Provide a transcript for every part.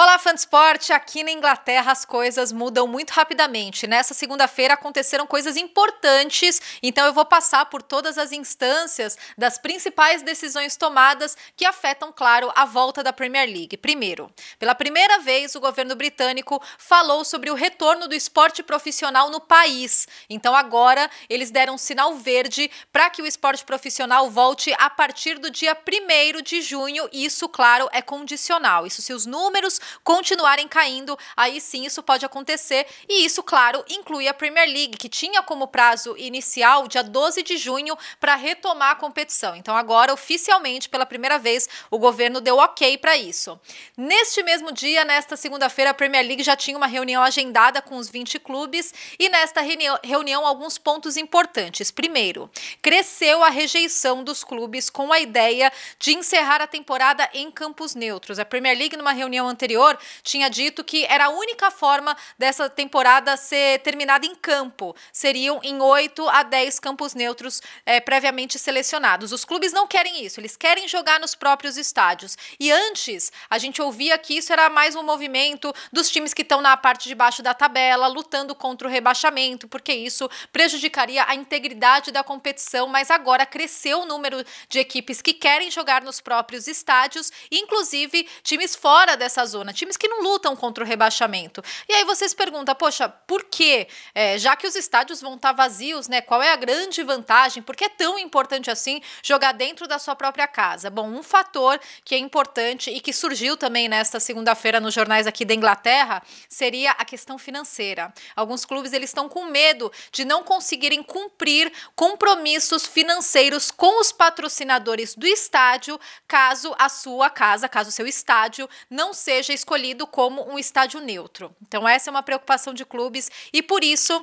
Olá, fã de esporte! Aqui na Inglaterra as coisas mudam muito rapidamente. Nessa segunda-feira aconteceram coisas importantes, então eu vou passar por todas as instâncias das principais decisões tomadas que afetam, claro, a volta da Premier League. Primeiro, pela primeira vez o governo britânico falou sobre o retorno do esporte profissional no país. Então agora eles deram um sinal verde para que o esporte profissional volte a partir do dia 1 de junho. Isso, claro, é condicional. Isso se os números continuarem caindo, aí sim isso pode acontecer. E isso, claro, inclui a Premier League, que tinha como prazo inicial dia 12 de junho para retomar a competição. Então, agora, oficialmente, pela primeira vez, o governo deu ok para isso. Neste mesmo dia, nesta segunda-feira, a Premier League já tinha uma reunião agendada com os 20 clubes e nesta reunião alguns pontos importantes. Primeiro, cresceu a rejeição dos clubes com a ideia de encerrar a temporada em campos neutros. A Premier League, numa reunião anterior, anterior tinha dito que era a única forma dessa temporada ser terminada em campo. Seriam em 8 a 10 campos neutros é, previamente selecionados. Os clubes não querem isso, eles querem jogar nos próprios estádios. E antes, a gente ouvia que isso era mais um movimento dos times que estão na parte de baixo da tabela, lutando contra o rebaixamento, porque isso prejudicaria a integridade da competição, mas agora cresceu o número de equipes que querem jogar nos próprios estádios, inclusive times fora dessa zona times que não lutam contra o rebaixamento. E aí vocês perguntam, poxa, por quê? É, já que os estádios vão estar tá vazios, né? Qual é a grande vantagem? Por que é tão importante assim jogar dentro da sua própria casa? Bom, um fator que é importante e que surgiu também nesta segunda-feira nos jornais aqui da Inglaterra seria a questão financeira. Alguns clubes eles estão com medo de não conseguirem cumprir compromissos financeiros com os patrocinadores do estádio, caso a sua casa, caso o seu estádio não seja seja escolhido como um estádio neutro. Então, essa é uma preocupação de clubes e por isso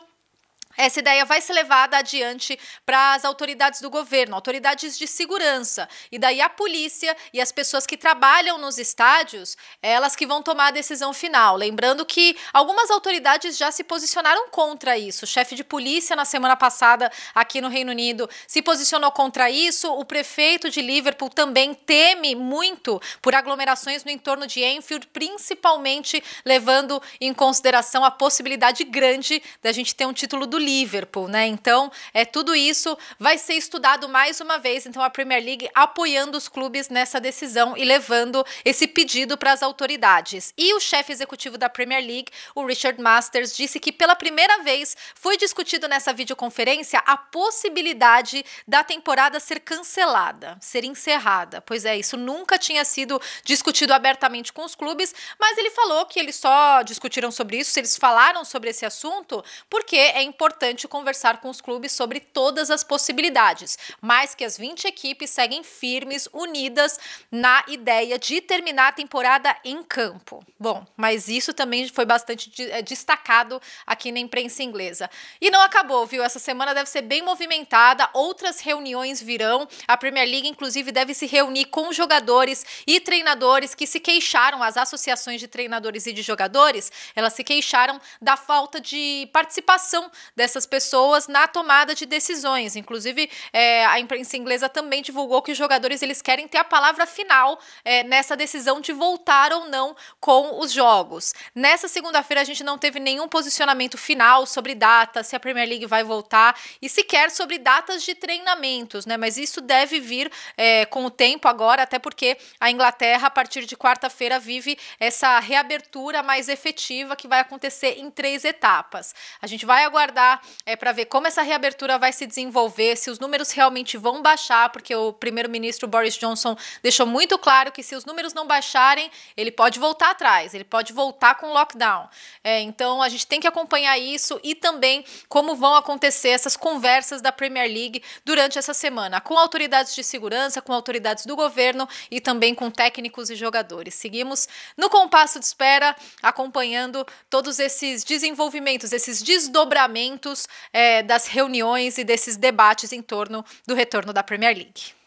essa ideia vai ser levada adiante para as autoridades do governo, autoridades de segurança. E daí a polícia e as pessoas que trabalham nos estádios, elas que vão tomar a decisão final. Lembrando que algumas autoridades já se posicionaram contra isso. O chefe de polícia, na semana passada, aqui no Reino Unido, se posicionou contra isso. O prefeito de Liverpool também teme muito por aglomerações no entorno de Enfield, principalmente levando em consideração a possibilidade grande da gente ter um título do Liverpool, né? Então, é tudo isso vai ser estudado mais uma vez. Então, a Premier League apoiando os clubes nessa decisão e levando esse pedido para as autoridades. E o chefe executivo da Premier League, o Richard Masters, disse que pela primeira vez foi discutido nessa videoconferência a possibilidade da temporada ser cancelada, ser encerrada. Pois é, isso nunca tinha sido discutido abertamente com os clubes, mas ele falou que eles só discutiram sobre isso, se eles falaram sobre esse assunto, porque é importante importante conversar com os clubes sobre todas as possibilidades, mas que as 20 equipes seguem firmes, unidas na ideia de terminar a temporada em campo. Bom, mas isso também foi bastante eh, destacado aqui na imprensa inglesa. E não acabou, viu? Essa semana deve ser bem movimentada, outras reuniões virão. A Premier League, inclusive, deve se reunir com jogadores e treinadores que se queixaram, as associações de treinadores e de jogadores, elas se queixaram da falta de participação dessas pessoas na tomada de decisões. Inclusive, é, a imprensa inglesa também divulgou que os jogadores eles querem ter a palavra final é, nessa decisão de voltar ou não com os jogos. Nessa segunda-feira, a gente não teve nenhum posicionamento final sobre data, se a Premier League vai voltar, e sequer sobre datas de treinamentos, né? Mas isso deve vir é, com o tempo agora, até porque a Inglaterra, a partir de quarta-feira, vive essa reabertura mais efetiva que vai acontecer em três etapas. A gente vai aguardar esperar é, para ver como essa reabertura vai se desenvolver, se os números realmente vão baixar, porque o primeiro-ministro Boris Johnson deixou muito claro que se os números não baixarem, ele pode voltar atrás, ele pode voltar com lockdown. É, então a gente tem que acompanhar isso e também como vão acontecer essas conversas da Premier League durante essa semana, com autoridades de segurança, com autoridades do governo e também com técnicos e jogadores. Seguimos no compasso de espera, acompanhando todos esses desenvolvimentos, esses desdobramentos momentos é, eh, das reuniões e desses debates em torno do retorno da Premier League.